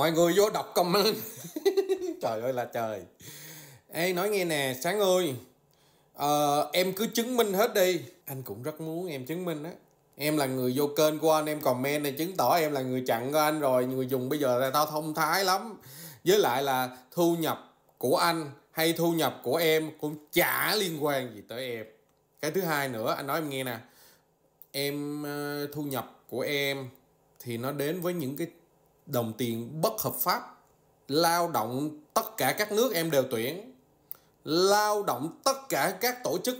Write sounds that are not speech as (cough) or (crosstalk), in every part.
mọi người vô đọc comment (laughs) trời ơi là trời ê nói nghe nè sáng ơi uh, em cứ chứng minh hết đi anh cũng rất muốn em chứng minh á em là người vô kênh của anh em comment này chứng tỏ em là người chặn của anh rồi người dùng bây giờ là tao thông thái lắm với lại là thu nhập của anh hay thu nhập của em cũng chả liên quan gì tới em cái thứ hai nữa anh nói em nghe nè em ờ, thu nhập của em thì nó đến với những cái đồng tiền bất hợp pháp lao động tất cả các nước em đều tuyển lao động tất cả các tổ chức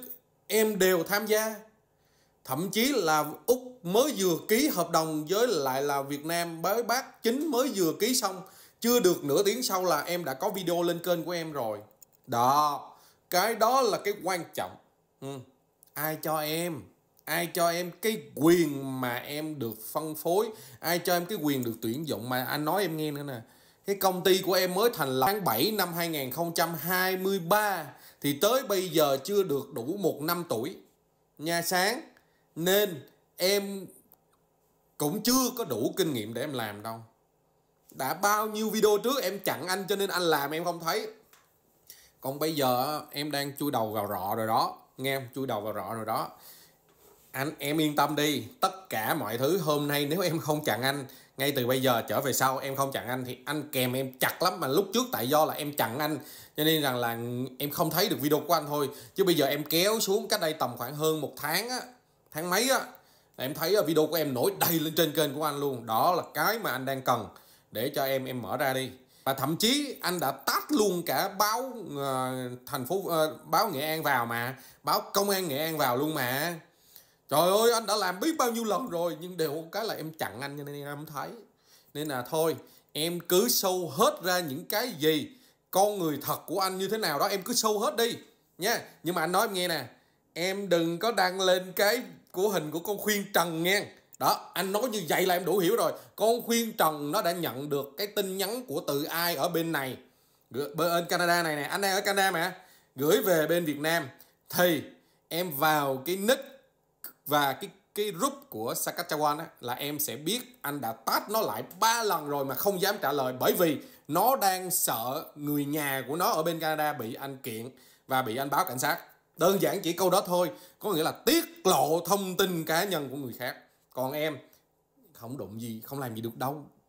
em đều tham gia thậm chí là úc mới vừa ký hợp đồng với lại là việt nam với bác chính mới vừa ký xong chưa được nửa tiếng sau là em đã có video lên kênh của em rồi đó cái đó là cái quan trọng ừ. ai cho em ai cho em cái quyền mà em được phân phối ai cho em cái quyền được tuyển dụng mà anh nói em nghe nữa nè cái công ty của em mới thành lập tháng 7 năm 2023 thì tới bây giờ chưa được đủ một năm tuổi nha sáng nên em cũng chưa có đủ kinh nghiệm để em làm đâu đã bao nhiêu video trước em chặn anh cho nên anh làm em không thấy còn bây giờ em đang chui đầu vào rọ rồi đó nghe em chui đầu vào rọ rồi đó anh em yên tâm đi tất cả mọi thứ hôm nay nếu em không chặn anh ngay từ bây giờ trở về sau em không chặn anh thì anh kèm em chặt lắm mà lúc trước tại do là em chặn anh cho nên rằng là em không thấy được video của anh thôi chứ bây giờ em kéo xuống cách đây tầm khoảng hơn một tháng á tháng mấy á em thấy video của em nổi đầy lên trên kênh của anh luôn đó là cái mà anh đang cần để cho em em mở ra đi và thậm chí anh đã tắt luôn cả báo uh, thành phố uh, báo Nghệ An vào mà báo công an Nghệ An vào luôn mà trời ơi anh đã làm biết bao nhiêu lần rồi nhưng đều cái là em chặn anh cho nên em không thấy nên là thôi em cứ sâu hết ra những cái gì con người thật của anh như thế nào đó em cứ sâu hết đi nha nhưng mà anh nói em nghe nè em đừng có đăng lên cái của hình của con khuyên trần nghe đó anh nói như vậy là em đủ hiểu rồi con khuyên trần nó đã nhận được cái tin nhắn của từ ai ở bên này bên canada này nè anh đang ở canada mà gửi về bên việt nam thì em vào cái nick và cái cái group của Saskatchewan á, là em sẽ biết anh đã tát nó lại ba lần rồi mà không dám trả lời bởi vì nó đang sợ người nhà của nó ở bên Canada bị anh kiện và bị anh báo cảnh sát đơn giản chỉ câu đó thôi có nghĩa là tiết lộ thông tin cá nhân của người khác còn em không đụng gì không làm gì được đâu